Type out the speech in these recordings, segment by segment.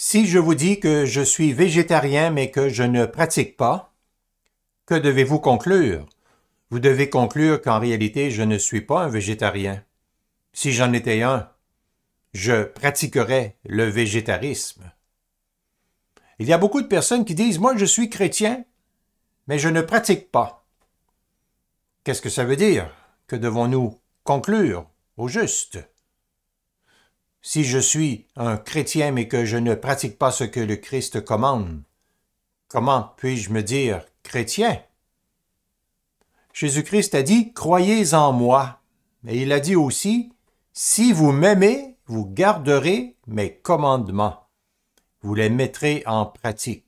Si je vous dis que je suis végétarien mais que je ne pratique pas, que devez-vous conclure Vous devez conclure qu'en réalité je ne suis pas un végétarien. Si j'en étais un, je pratiquerais le végétarisme. Il y a beaucoup de personnes qui disent Moi je suis chrétien, mais je ne pratique pas. Qu'est-ce que ça veut dire Que devons-nous conclure au juste si je suis un chrétien mais que je ne pratique pas ce que le Christ commande, comment puis-je me dire chrétien Jésus-Christ a dit, Croyez en moi. Et il a dit aussi, Si vous m'aimez, vous garderez mes commandements. Vous les mettrez en pratique.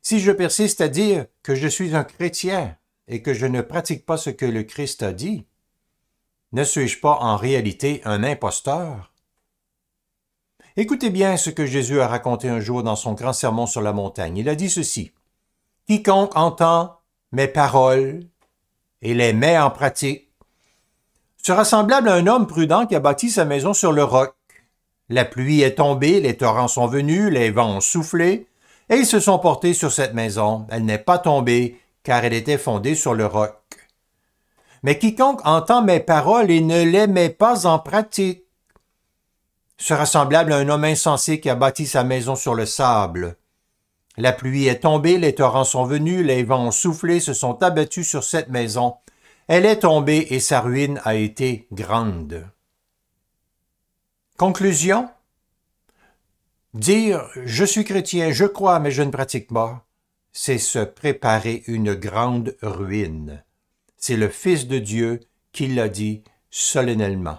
Si je persiste à dire que je suis un chrétien et que je ne pratique pas ce que le Christ a dit, ne suis-je pas en réalité un imposteur Écoutez bien ce que Jésus a raconté un jour dans son grand sermon sur la montagne. Il a dit ceci. Quiconque entend mes paroles et les met en pratique sera semblable à un homme prudent qui a bâti sa maison sur le roc. La pluie est tombée, les torrents sont venus, les vents ont soufflé, et ils se sont portés sur cette maison. Elle n'est pas tombée, car elle était fondée sur le roc. Mais quiconque entend mes paroles et ne les met pas en pratique sera semblable à un homme insensé qui a bâti sa maison sur le sable. La pluie est tombée, les torrents sont venus, les vents ont soufflé, se sont abattus sur cette maison. Elle est tombée et sa ruine a été grande. Conclusion Dire je suis chrétien, je crois, mais je ne pratique pas, c'est se préparer une grande ruine. C'est le Fils de Dieu qui l'a dit solennellement.